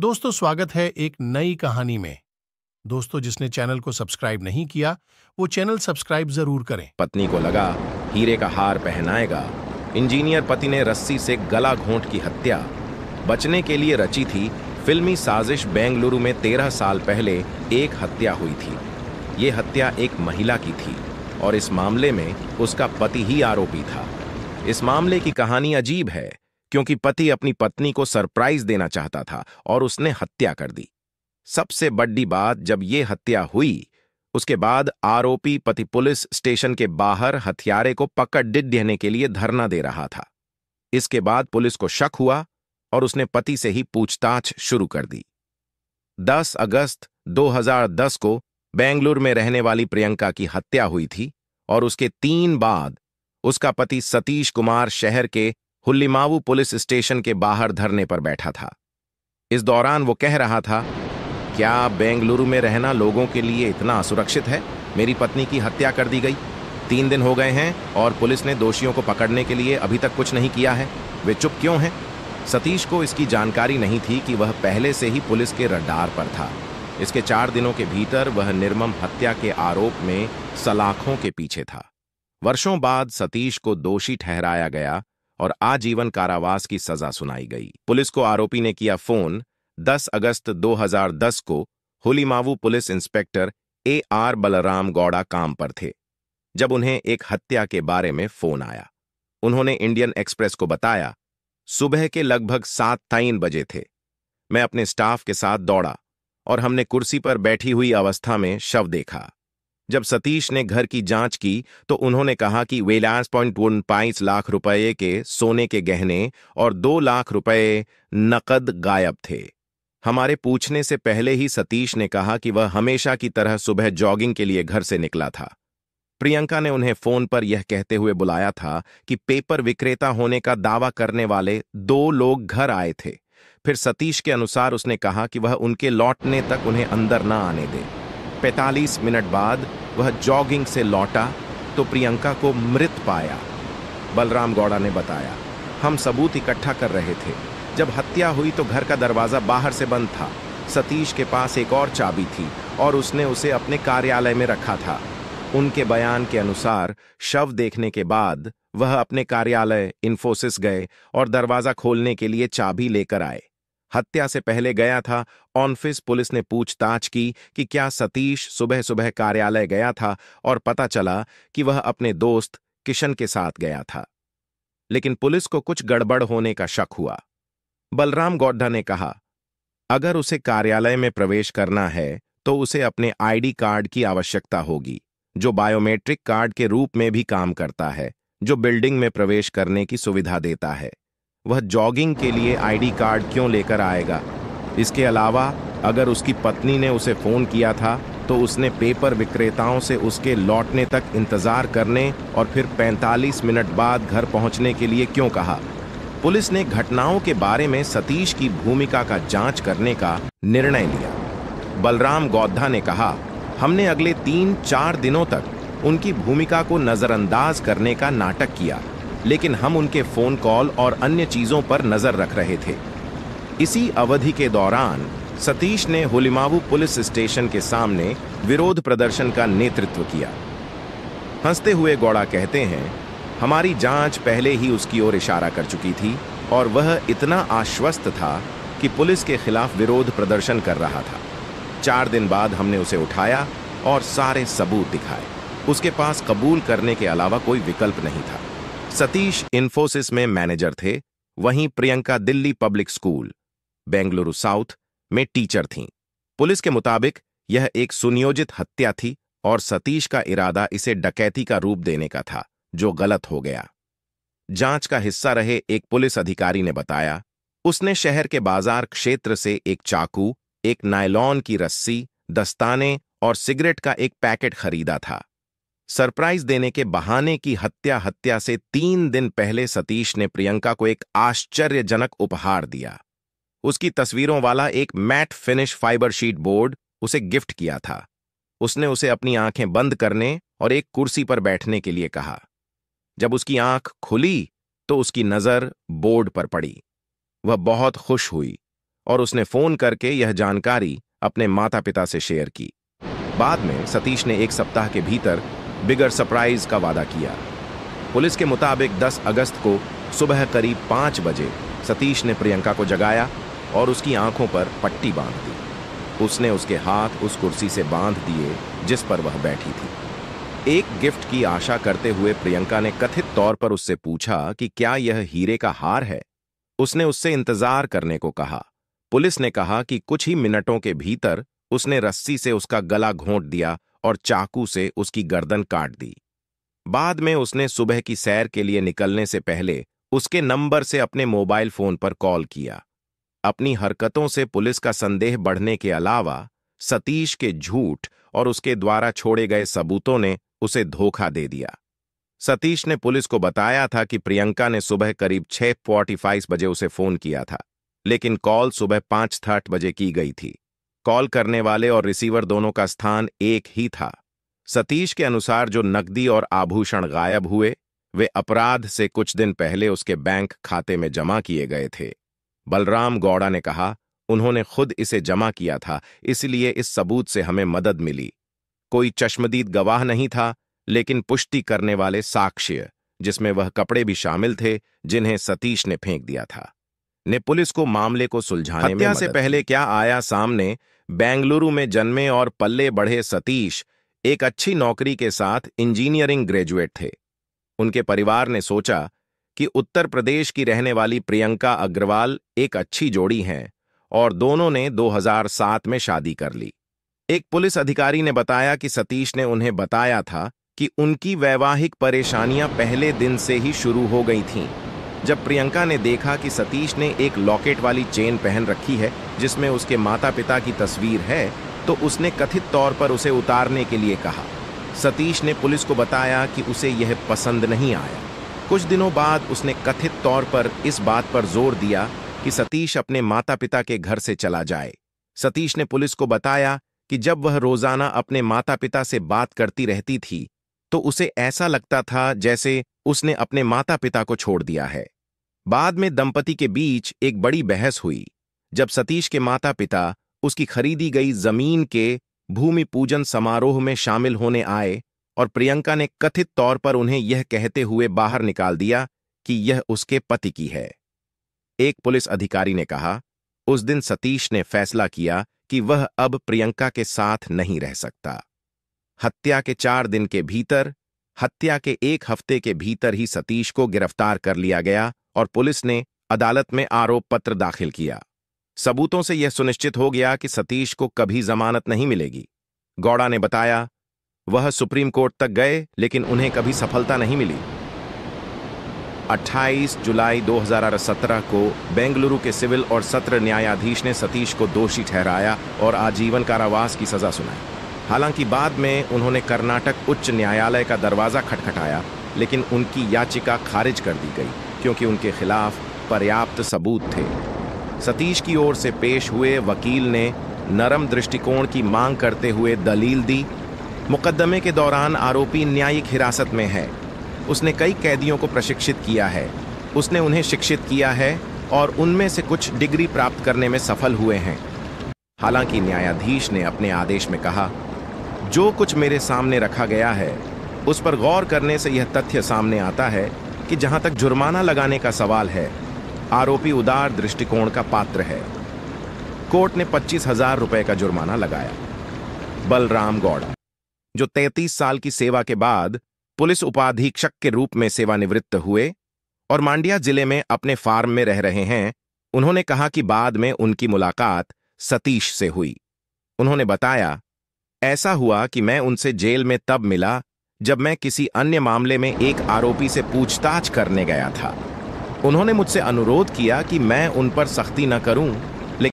दोस्तों स्वागत है एक नई कहानी में दोस्तों जिसने चैनल को सब्सक्राइब नहीं किया वो चैनल सब्सक्राइब जरूर करें पत्नी को लगा हीरे का हार पहनाएगा इंजीनियर पति ने रस्सी से गला घोंट की हत्या बचने के लिए रची थी फिल्मी साजिश बेंगलुरु में तेरह साल पहले एक हत्या हुई थी ये हत्या एक महिला की थी और इस मामले में उसका पति ही आरोपी था इस मामले की कहानी अजीब है क्योंकि पति अपनी पत्नी को सरप्राइज देना चाहता था और उसने हत्या कर दी सबसे बड़ी बात जब ये हत्या हुई उसके बाद आरोपी पति पुलिस स्टेशन के बाहर हथियारे को पकड़ देने के लिए धरना दे रहा था इसके बाद पुलिस को शक हुआ और उसने पति से ही पूछताछ शुरू कर दी 10 अगस्त 2010 को बेंगलुरु में रहने वाली प्रियंका की हत्या हुई थी और उसके तीन बाद उसका पति सतीश कुमार शहर के हुल्लीमावू पुलिस स्टेशन के बाहर धरने पर बैठा था इस दौरान वो कह रहा था क्या बेंगलुरु में रहना लोगों के लिए इतना असुरक्षित है मेरी पत्नी की हत्या कर दी गई तीन दिन हो गए हैं और पुलिस ने दोषियों को पकड़ने के लिए अभी तक कुछ नहीं किया है वे चुप क्यों हैं सतीश को इसकी जानकारी नहीं थी कि वह पहले से ही पुलिस के रडार पर था इसके चार दिनों के भीतर वह निर्मम हत्या के आरोप में सलाखों के पीछे था वर्षों बाद सतीश को दोषी ठहराया गया और आजीवन कारावास की सजा सुनाई गई पुलिस को आरोपी ने किया फोन 10 अगस्त 2010 को Hulimavu police inspector A R Balaram Gowda काम पर थे जब उन्हें एक हत्या के बारे में फोन आया उन्होंने इंडियन एक्सप्रेस को बताया सुबह के लगभग सात ताइन बजे थे मैं अपने स्टाफ के साथ दौड़ा और हमने कुर्सी पर बैठी हुई अवस्था में शव देखा जब सतीश ने घर की जांच की तो उन्होंने कहा कि वे लास पॉइंट पाँच लाख रुपए के सोने के गहने और दो लाख रुपए नकद गायब थे हमारे पूछने से पहले ही सतीश ने कहा कि वह हमेशा की तरह सुबह जॉगिंग के लिए घर से निकला था प्रियंका ने उन्हें फोन पर यह कहते हुए बुलाया था कि पेपर विक्रेता होने का दावा करने वाले दो लोग घर आए थे फिर सतीश के अनुसार उसने कहा कि वह उनके लौटने तक उन्हें अंदर न आने दे 45 मिनट बाद वह जॉगिंग से लौटा तो प्रियंका को मृत पाया बलराम गौड़ा ने बताया हम सबूत इकट्ठा कर रहे थे जब हत्या हुई तो घर का दरवाज़ा बाहर से बंद था सतीश के पास एक और चाबी थी और उसने उसे अपने कार्यालय में रखा था उनके बयान के अनुसार शव देखने के बाद वह अपने कार्यालय इन्फोसिस गए और दरवाज़ा खोलने के लिए चाबी लेकर आए हत्या से पहले गया था ऑनफिस पुलिस ने पूछताछ की कि क्या सतीश सुबह सुबह कार्यालय गया था और पता चला कि वह अपने दोस्त किशन के साथ गया था लेकिन पुलिस को कुछ गड़बड़ होने का शक हुआ बलराम गौड्ढा ने कहा अगर उसे कार्यालय में प्रवेश करना है तो उसे अपने आईडी कार्ड की आवश्यकता होगी जो बायोमेट्रिक कार्ड के रूप में भी काम करता है जो बिल्डिंग में प्रवेश करने की सुविधा देता है वह जॉगिंग के लिए आईडी कार्ड क्यों लेकर आएगा इसके अलावा अगर उसकी पत्नी ने उसे फ़ोन किया था तो उसने पेपर विक्रेताओं से उसके लौटने तक इंतज़ार करने और फिर 45 मिनट बाद घर पहुंचने के लिए क्यों कहा पुलिस ने घटनाओं के बारे में सतीश की भूमिका का जांच करने का निर्णय लिया बलराम गौद्धा ने कहा हमने अगले तीन चार दिनों तक उनकी भूमिका को नज़रअंदाज करने का नाटक किया लेकिन हम उनके फ़ोन कॉल और अन्य चीज़ों पर नज़र रख रहे थे इसी अवधि के दौरान सतीश ने होलीमावू पुलिस स्टेशन के सामने विरोध प्रदर्शन का नेतृत्व किया हंसते हुए गौड़ा कहते हैं हमारी जांच पहले ही उसकी ओर इशारा कर चुकी थी और वह इतना आश्वस्त था कि पुलिस के खिलाफ विरोध प्रदर्शन कर रहा था चार दिन बाद हमने उसे उठाया और सारे सबूत दिखाए उसके पास कबूल करने के अलावा कोई विकल्प नहीं था सतीश इंफोसिस में मैनेजर थे वहीं Priyanka Delhi public school Bengaluru south में टीचर थीं पुलिस के मुताबिक यह एक सुनियोजित हत्या थी और सतीश का इरादा इसे डकैती का रूप देने का था जो गलत हो गया जांच का हिस्सा रहे एक पुलिस अधिकारी ने बताया उसने शहर के बाजार क्षेत्र से एक चाकू एक नायलॉन की रस्सी दस्ताने और सिगरेट का एक पैकेट खरीदा था सरप्राइज देने के बहाने की हत्या हत्या से तीन दिन पहले सतीश ने प्रियंका को एक आश्चर्यजनक उपहार दिया उसकी तस्वीरों वाला एक matte finish fibre sheet board उसे गिफ्ट किया था उसने उसे अपनी आंखें बंद करने और एक कुर्सी पर बैठने के लिए कहा जब उसकी आंख खुली तो उसकी नजर बोर्ड पर पड़ी वह बहुत खुश हुई और उसने फोन करके यह जानकारी अपने माता पिता से शेयर की बाद में सतीश ने एक सप्ताह के भीतर बिगर सरप्राइज का वादा किया पुलिस के मुताबिक 10 अगस्त को सुबह करीब पाँच बजे सतीश ने प्रियंका को जगाया और उसकी आंखों पर पट्टी बांध दी उसने उसके हाथ उस कुर्सी से बांध दिए जिस पर वह बैठी थी एक गिफ्ट की आशा करते हुए प्रियंका ने कथित तौर पर उससे पूछा कि क्या यह हीरे का हार है उसने उससे इंतजार करने को कहा पुलिस ने कहा कि कुछ ही मिनटों के भीतर उसने रस्सी से उसका गला घोंट दिया और चाकू से उसकी गर्दन काट दी बाद में उसने सुबह की सैर के लिए निकलने से पहले उसके नंबर से अपने मोबाइल फोन पर कॉल किया अपनी हरकतों से पुलिस का संदेह बढ़ने के अलावा सतीश के झूठ और उसके द्वारा छोड़े गए सबूतों ने उसे धोखा दे दिया सतीश ने पुलिस को बताया था कि प्रियंका ने सुबह करीब 6:45 बजे उसे फोन किया था लेकिन कॉल सुबह पांच बजे की गई थी कॉल करने वाले और रिसीवर दोनों का स्थान एक ही था सतीश के अनुसार जो नकदी और आभूषण गायब हुए वे अपराध से कुछ दिन पहले उसके बैंक खाते में जमा किए गए थे बलराम गौड़ा ने कहा उन्होंने खुद इसे जमा किया था इसलिए इस सबूत से हमें मदद मिली कोई चश्मदीद गवाह नहीं था लेकिन पुष्टि करने वाले साक्ष्य जिसमें वह कपड़े भी शामिल थे जिन्हें सतीश ने फेंक दिया था ने पुलिस को मामले को सुलझाने में मदद से पहले क्या आया सामने बेंगलुरु में जन्मे और पल्ले बढ़े सतीश एक अच्छी नौकरी के साथ इंजीनियरिंग ग्रेजुएट थे उनके परिवार ने सोचा कि उत्तर प्रदेश की रहने वाली प्रियंका अग्रवाल एक अच्छी जोड़ी हैं और दोनों ने 2007 में शादी कर ली एक पुलिस अधिकारी ने बताया कि सतीश ने उन्हें बताया था कि उनकी वैवाहिक परेशानियां पहले दिन से ही शुरू हो गई थीं जब प्रियंका ने देखा कि सतीश ने एक लॉकेट वाली चेन पहन रखी है जिसमें उसके माता पिता की तस्वीर है तो उसने कथित तौर पर उसे उतारने के लिए कहा सतीश ने पुलिस को बताया कि उसे यह पसंद नहीं आया कुछ दिनों बाद उसने कथित तौर पर इस बात पर जोर दिया कि सतीश अपने माता पिता के घर से चला जाए सतीश ने पुलिस को बताया कि जब वह रोजाना अपने माता पिता से बात करती रहती थी तो उसे ऐसा लगता था जैसे उसने अपने माता पिता को छोड़ दिया है बाद में दंपति के बीच एक बड़ी बहस हुई जब सतीश के माता पिता उसकी खरीदी गई जमीन के भूमि पूजन समारोह में शामिल होने आए और प्रियंका ने कथित तौर पर उन्हें यह कहते हुए बाहर निकाल दिया कि यह उसके पति की है एक पुलिस अधिकारी ने कहा उस दिन सतीश ने फैसला किया कि वह अब प्रियंका के साथ नहीं रह सकता हत्या के चार दिन के भीतर हत्या के एक हफ्ते के भीतर ही सतीश को गिरफ्तार कर लिया गया और पुलिस ने अदालत में आरोप पत्र दाखिल किया सबूतों से यह सुनिश्चित हो गया कि सतीश को कभी जमानत नहीं मिलेगी गौड़ा ने बताया वह सुप्रीम कोर्ट तक गए लेकिन उन्हें कभी सफलता नहीं मिली 28 जुलाई 2017 को बेंगलुरु के सिविल और सत्र न्यायाधीश ने सतीश को दोषी ठहराया और आजीवन कारावास की सजा सुनाई हालांकि बाद में उन्होंने कर्नाटक उच्च न्यायालय का दरवाज़ा खटखटाया लेकिन उनकी याचिका खारिज कर दी गई क्योंकि उनके खिलाफ पर्याप्त सबूत थे सतीश की ओर से पेश हुए वकील ने नरम दृष्टिकोण की मांग करते हुए दलील दी मुकदमे के दौरान आरोपी न्यायिक हिरासत में है उसने कई कैदियों को प्रशिक्षित किया है उसने उन्हें शिक्षित किया है और उनमें से कुछ डिग्री प्राप्त करने में सफल हुए हैं हालांकि न्यायाधीश ने अपने आदेश में कहा जो कुछ मेरे सामने रखा गया है उस पर गौर करने से यह तथ्य सामने आता है कि जहां तक जुर्माना लगाने का सवाल है आरोपी उदार दृष्टिकोण का पात्र है कोर्ट ने पच्चीस हजार रुपए का जुर्माना लगाया बलराम गौड़ा जो 33 साल की सेवा के बाद पुलिस उपाधीक्षक के रूप में सेवानिवृत्त हुए और मांडिया जिले में अपने फार्म में रह रहे हैं उन्होंने कहा कि बाद में उनकी मुलाकात सतीश से हुई उन्होंने बताया ऐसा हुआ कि मैं उनसे जेल में तब मिला जब मैं किसी अन्य मामले में एक आरोपी से पूछताछ करने गया था उन्होंने मुझसे अनुरोध किया कि मैं उन पर सख्ती न करूं